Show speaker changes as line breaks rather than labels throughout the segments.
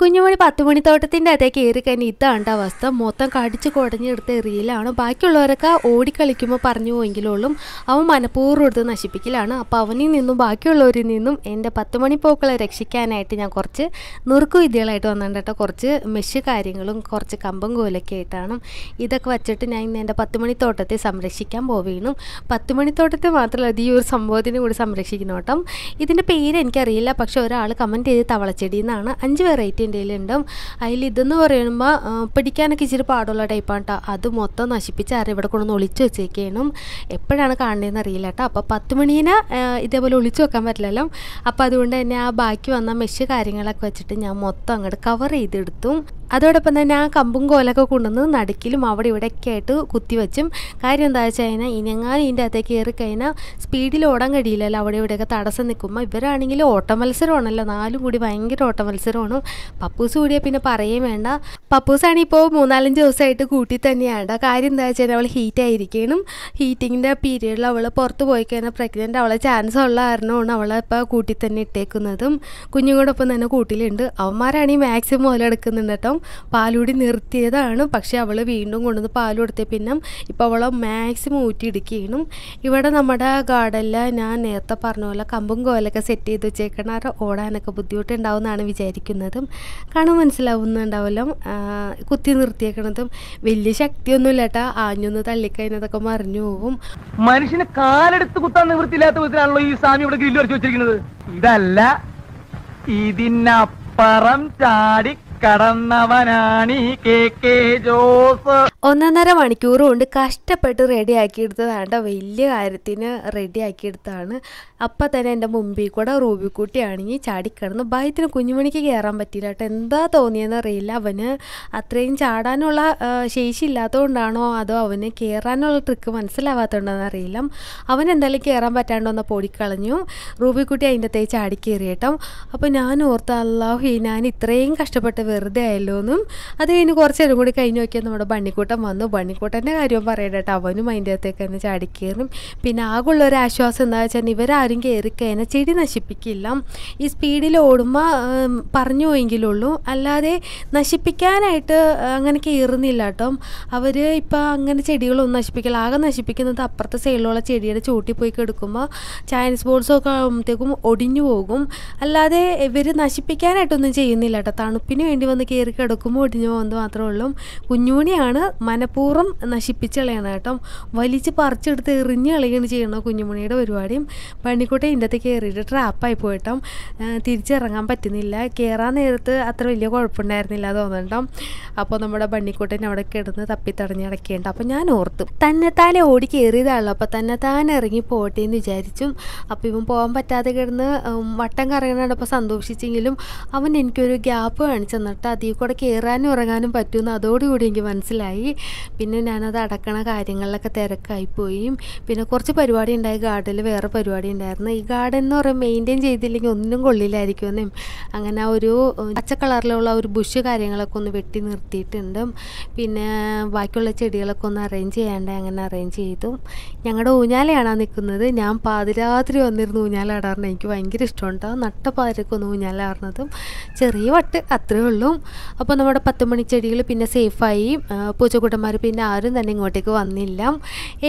കുഞ്ഞുമണി പത്തുമണിത്തോട്ടത്തിൻ്റെ അതേക്ക് ഏറിക്കഴിഞ്ഞ് ഇതാണ്ട അവസ്ഥ മൊത്തം കടിച്ചു കുടഞ്ഞെടുത്ത എറിയിലാണ് ബാക്കിയുള്ളവരൊക്കെ ഓടിക്കളിക്കുമ്പോൾ പറഞ്ഞു പോയെങ്കിലുള്ളൂ അവൻ മനഃപൂർവ്വം എടുത്ത് നശിപ്പിക്കലാണ് അപ്പോൾ അവനിൽ നിന്നും ബാക്കിയുള്ളവരിൽ നിന്നും എൻ്റെ പത്തുമണി പൂക്കളെ രക്ഷിക്കാനായിട്ട് ഞാൻ കുറച്ച് നുറുക്കു വിദ്യകളായിട്ട് വന്നിട്ടുണ്ട് കുറച്ച് മെഷ് കാര്യങ്ങളും കുറച്ച് കമ്പം കോലൊക്കെ ആയിട്ടാണ് ഇതൊക്കെ വച്ചിട്ട് ഞാൻ ഇന്ന് എൻ്റെ പത്തുമണിത്തോട്ടത്തെ സംരക്ഷിക്കാൻ പോവുകയാണ് പത്തുമണിത്തോട്ടത്തെ മാത്രമല്ല അത് ഈ ഒരു സംഭവത്തിനെ കൂടി സംരക്ഷിക്കണം ഇതിൻ്റെ പേര് എനിക്കറിയില്ല പക്ഷേ ഒരാൾ കമൻറ്റ് ചെയ്ത് തവളച്ചെടി എന്നാണ് അഞ്ച് വെറൈറ്റി എൻ്റെ ഉണ്ടാവും അതിൽ ഇതെന്ന് പറയുമ്പോൾ പിടിക്കാനൊക്കെ ഇച്ചിരി പാടുള്ള ടൈപ്പാണ് കേട്ടോ അത് മൊത്തം നശിപ്പിച്ച് ആരും ഇവിടെ കൊണ്ടൊന്ന് ഒളിച്ചു വെച്ചേക്കാണ് എപ്പോഴാണ് കാണേണ്ടതെന്ന് അറിയില്ല കേട്ടോ അപ്പോൾ പത്ത് മണീന ഇതേപോലെ ഒളിച്ചു വെക്കാൻ പറ്റില്ലല്ലോ അപ്പോൾ അതുകൊണ്ട് തന്നെ ആ ബാക്കി വന്ന മെഷ് കാര്യങ്ങളൊക്കെ വെച്ചിട്ട് ഞാൻ മൊത്തം അങ്ങോട്ട് കവർ ചെയ്തെടുത്തു അതോടൊപ്പം തന്നെ ആ കമ്പും കോലൊക്കെ കൊണ്ടുവന്ന് നടുക്കിലും അവിടെ ഇവിടെയൊക്കെ ആയിട്ട് കുത്തിവെച്ചും കാര്യം എന്താ വെച്ച് കഴിഞ്ഞാൽ ഇനിയെങ്ങാനും ഇതിൻ്റെ അകത്തേക്ക് കയറി കഴിഞ്ഞാൽ സ്പീഡിൽ ഓടാൻ കഴിയില്ലല്ലോ അവിടെ ഇവിടെയൊക്കെ തടസ്സം നിൽക്കുമ്പോൾ ഇവരാണെങ്കിൽ ഓട്ട മത്സരമാണല്ലോ നാലും കൂടി ഭയങ്കര ഓട്ട മത്സരമാണ് പപ്പൂസ് കൂടിയ പിന്നെ പറയുകയും വേണ്ട പപ്പൂസാണിപ്പോൾ മൂന്നാലഞ്ച് ദിവസമായിട്ട് കൂട്ടി തന്നെയാണ് കാര്യം എന്താ വെച്ച് കഴിഞ്ഞാൽ അവൾ ഹീറ്റ് ആയിരിക്കണം ഹീറ്റിങ്ങിൻ്റെ പീരീഡിൽ അവൾ പുറത്ത് പോയി കഴിഞ്ഞാൽ പ്രഗ്നൻ്റ് അവളെ ചാൻസ് ഉള്ള കാരണമാണ് അവളെ ഇപ്പോൾ കൂട്ടി തന്നെ ഇട്ടേക്കുന്നതും കുഞ്ഞുങ്ങളോടൊപ്പം തന്നെ കൂട്ടിലുണ്ട് അവന്മാരാണെങ്കിൽ മാക്സിമം മുതലെടുക്കുന്നുണ്ട് കേട്ടോ ദിവസം പാലൂടി നിർത്തിയതാണ് പക്ഷേ അവൾ വീണ്ടും കൊണ്ടുവന്ന് പാൽ കൊടുത്തേ പിന്നെ ഇപ്പോൾ അവളെ മാക്സിമം ഊറ്റിയിടിക്കണം ഇവിടെ നമ്മുടെ ഗാർഡനിൽ ഞാൻ നേരത്തെ പറഞ്ഞ പോലെ കമ്പും കോലൊക്കെ സെറ്റ് ചെയ്ത് വെച്ചേക്കണ ഓടാനൊക്കെ ബുദ്ധിമുട്ടുണ്ടാവുമെന്നാണ് വിചാരിക്കുന്നത് കാണാൻ മനസ്സിലാവുന്നുണ്ടാവല്ലോ കുത്തി നിർത്തിയേക്കണതും വലിയ ശക്തിയൊന്നും കേട്ടാ ആഞ്ഞൊന്ന് തള്ളിക്കഴിഞ്ഞതൊക്കെ മറിഞ്ഞു പോവും മനുഷ്യന് കാലെടുത്ത് കുത്താൻ നിവൃത്തിയില്ലാത്ത വിധത്തിലാണല്ലോ ഈ സ്വാമി ഇവിടെ ഗ്രില്ല് വെച്ചിരിക്കുന്നത് ഇതല്ല ഇതിനപ്പുറം ചാടി കടന്നവനാണീ കെ കെ ജോസ് ഒന്നൊന്നര മണിക്കൂർ കൊണ്ട് കഷ്ടപ്പെട്ട് റെഡിയാക്കിയെടുത്തതാണ്ട വലിയ കാര്യത്തിന് റെഡിയാക്കിയെടുത്താണ് അപ്പം തന്നെ എൻ്റെ മുമ്പിൽ കൂടെ റൂബിക്കുട്ടിയാണെങ്കിൽ ചാടിക്കിടന്നു ഭയത്തിന് കുഞ്ഞുമണിക്ക് കയറാൻ പറ്റിയില്ല കേട്ടോ എന്താ തോന്നിയെന്ന് അറിയില്ല അവന് അത്രയും ചാടാനുള്ള ശേഷി ഇല്ലാത്തതുകൊണ്ടാണോ അതോ അവന് കയറാനുള്ള ട്രിക്ക് മനസ്സിലാവാത്തതുകൊണ്ടാണെന്ന് അറിയില്ല അവൻ എന്തായാലും കയറാൻ പറ്റാണ്ടോ എന്ന് പൊടിക്കളഞ്ഞു റൂബിക്കുട്ടി അതിൻ്റെ തേ ചാടി കയറിയട്ടോ അപ്പോൾ ഞാൻ ഓർത്ത അള്ളാഹു ഞാൻ ഇത്രയും കഷ്ടപ്പെട്ട് വെറുതെ ആയല്ലോ എന്നും അത് കഴിഞ്ഞ് കുറച്ച് നേരം കൂടി കഴിഞ്ഞ് നോക്കിയാൽ നമ്മുടെ ബണ്ണിക്കൂട്ടം വന്നു ബണ്ണിക്കൂട്ടൻ്റെ കാര്യം പറയട്ടെ അവനും അതിൻ്റെ അകത്തേക്ക് തന്നെ ചാടിക്കയറും പിന്നെ ആകുള്ള ഒരു ആശ്വാസം എന്താ വെച്ചാൽ ഇവരാരും കയറി കഴിഞ്ഞാൽ ചെടി നശിപ്പിക്കില്ല ഈ സ്പീഡിൽ ഓടുമ്പോൾ പറഞ്ഞു പോയെങ്കിലുള്ളൂ അല്ലാതെ നശിപ്പിക്കാനായിട്ട് അങ്ങനെ കയറുന്നില്ല കേട്ടോ അവർ ഇപ്പോൾ അങ്ങനെ ചെടികളൊന്നും നശിപ്പിക്കില്ല ആകെ നശിപ്പിക്കുന്നത് അപ്പുറത്തെ സൈഡിലുള്ള ചെടിയുടെ ചൂട്ടി പോയി കെടുക്കുമ്പോൾ ചൈനീസ് ബോൾസൊക്കെ ആകുമ്പോഴത്തേക്കും ഒടിഞ്ഞു പോകും അല്ലാതെ ഇവർ നശിപ്പിക്കാനായിട്ടൊന്നും ചെയ്യുന്നില്ല കേട്ടോ തണുപ്പിന് വേണ്ടി വന്ന് കയറി കിടക്കുമ്പോൾ ഒടിഞ്ഞു പോകുന്നത് മാത്രമേ ഉള്ളൂ കുഞ്ഞുമണിയാണ് മനഃപൂർവ്വം നശിപ്പിച്ചളയാണ് കേട്ടോ വലിച്ച് പറിച്ചെടുത്ത് എറിഞ്ഞ് കളയാണ് ചെയ്യണോ കുഞ്ഞുമണിയുടെ പരിപാടിയും പണിക്കൂട്ടെ ഇതിൻ്റെ അകത്ത് കയറിയിട്ട് ട്രാപ്പായി പോയിട്ടോ തിരിച്ചിറങ്ങാൻ പറ്റുന്നില്ല കയറാൻ നേരത്ത് അത്ര വലിയ കുഴപ്പമുണ്ടായിരുന്നില്ല തോന്നണ്ടോ അപ്പോൾ നമ്മുടെ ബണ്ണിക്കുട്ടൻ അവിടെ കിടന്ന് തപ്പി തടഞ്ഞ് അടക്കേണ്ട അപ്പോൾ ഞാൻ ഓർത്തു തന്നെത്താനെ ഓടി കയറിയതാണല്ലോ അപ്പോൾ തന്നെത്താൻ ഇറങ്ങി പോട്ടെ എന്ന് വിചാരിച്ചു അപ്പോൾ ഇവൻ പോകാൻ പറ്റാതെ കിടന്ന് വട്ടം കറങ്ങണ കണ്ടപ്പോൾ സന്തോഷിച്ചെങ്കിലും അവൻ എനിക്കൊരു ഗ്യാപ്പ് കാണിച്ചു എന്നിട്ട് അതിൽ കൂടെ കയറാനും ഇറങ്ങാനും പറ്റുമെന്ന് അതോടുകൂടി എനിക്ക് മനസ്സിലായി പിന്നെ ഞാനത് അടക്കണ കാര്യങ്ങളിലൊക്കെ തിരക്കായിപ്പോയി പിന്നെ കുറച്ച് പരിപാടി ഉണ്ടായി ഗാർഡനിൽ വേറെ പരിപാടി ഉണ്ടായിരുന്നു ഈ ഗാർഡൻ എന്ന് പറയുമ്പോൾ മെയിൻറ്റെയിൻ ചെയ്തില്ലെങ്കിൽ ഒന്നും കൊള്ളില്ലായിരിക്കുമെന്നും അങ്ങനെ ഒരു പച്ച കളറിലുള്ള ഒരു ബുഷ് കാര്യങ്ങളൊക്കെ ഒന്ന് വെട്ടി നിർത്തിയിട്ടുണ്ട് പിന്നെ ബാക്കിയുള്ള ചെടികളൊക്കെ ഒന്ന് അറേഞ്ച് ചെയ്യാണ്ട് അങ്ങനെ അറേഞ്ച് ചെയ്തു ഞങ്ങളുടെ ഊഞ്ഞാലയാണ് നിൽക്കുന്നത് ഞാൻ പാതിരാത്രി വന്നിരുന്നു ഊഞ്ഞാലാടാറുണ്ട് എനിക്ക് ഭയങ്കര ഇഷ്ടമുണ്ടാവും നട്ട പാതിരക്കൊന്ന് ഊഞ്ഞാലാടുന്നതും ചെറിയ വട്ട് അത്രയേ ഉള്ളൂ ഉള്ളൂ അപ്പോൾ നമ്മുടെ മണി ചെടികൾ പിന്നെ സേഫായി പൂച്ചക്കൂട്ടന്മാർ പിന്നെ ആരും തന്നെ ഇങ്ങോട്ടേക്ക് വന്നില്ല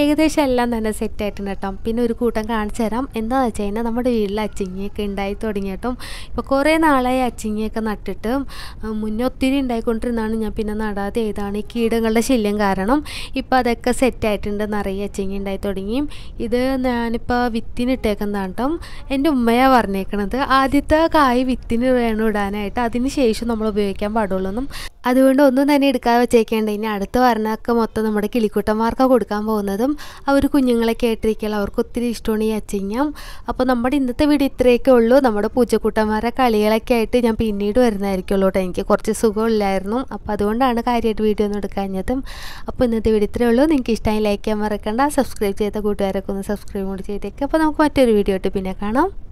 ഏകദേശം എല്ലാം തന്നെ സെറ്റായിട്ടുണ്ട് കേട്ടോ പിന്നെ ഒരു കൂട്ടം കാണിച്ചു തരാം എന്താണെന്ന് വെച്ച് കഴിഞ്ഞാൽ നമ്മുടെ വീട്ടിൽ അച്ചിങ്ങയൊക്കെ ഉണ്ടായി തുടങ്ങി കേട്ടോ ഇപ്പോൾ കുറേ നാളായി അച്ചിങ്ങയൊക്കെ നട്ടിട്ട് മുന്നേ ഒത്തിരി ഉണ്ടായിക്കൊണ്ടിരുന്നാണ് ഞാൻ പിന്നെ നടാതെ ഏതാണ് ഈ കീടങ്ങളുടെ ശല്യം കാരണം ഇപ്പോൾ അതൊക്കെ സെറ്റായിട്ടുണ്ട് നിറയെ അച്ചിങ്ങ ഉണ്ടായി തുടങ്ങി ഇത് ഞാനിപ്പോൾ വിത്തിനിട്ടേക്കുന്നതാണ് കേട്ടോ എൻ്റെ ഉമ്മയാണ് പറഞ്ഞേക്കണത് ആദ്യത്തെ കായ് വിത്തിന് വേണം ഇടാനായിട്ട് അതിന് ശേഷം നമ്മൾ ഉപയോഗിക്കാൻ പാടുള്ളൂ എന്നും അതുകൊണ്ട് ഒന്നും തന്നെ എടുക്കാതെ വെച്ചേക്കേണ്ട ഇനി അടുത്ത വരണമൊക്കെ മൊത്തം നമ്മുടെ കിളിക്കുട്ടന്മാർക്ക് കൊടുക്കാൻ പോകുന്നതും അവർ കുഞ്ഞുങ്ങളെ കേട്ടിരിക്കുകയുള്ള അവർക്ക് ഒത്തിരി ഇഷ്ടമാണ് ഈ അച്ചിങ്ങം അപ്പോൾ നമ്മുടെ ഇന്നത്തെ വീഡിയോ ഇത്രയൊക്കെ ഉള്ളൂ നമ്മുടെ പൂച്ചക്കൂട്ടന്മാരെ കളികളൊക്കെ ആയിട്ട് ഞാൻ പിന്നീട് വരുന്നതായിരിക്കുള്ളൂ കേട്ടോ എനിക്ക് കുറച്ച് സുഖമില്ലായിരുന്നു അപ്പോൾ അതുകൊണ്ടാണ് കാര്യമായിട്ട് വീഡിയോ ഒന്നും എടുക്കാഞ്ഞതും അപ്പോൾ ഇന്നത്തെ വീഡിയോ ഇത്രയേ ഉള്ളൂ നിങ്ങൾക്ക് ഇഷ്ടമായി ലൈക്ക് ചെയ്യാൻ മറക്കണ്ട സബ്സ്ക്രൈബ് ചെയ്ത കൂട്ടുകാരൊക്കെ ഒന്ന് സബ്സ്ക്രൈബ് കൂടി ചെയ്തേക്കുക അപ്പോൾ നമുക്ക് മറ്റൊരു വീഡിയോ ഇട്ട് പിന്നെ കാണാം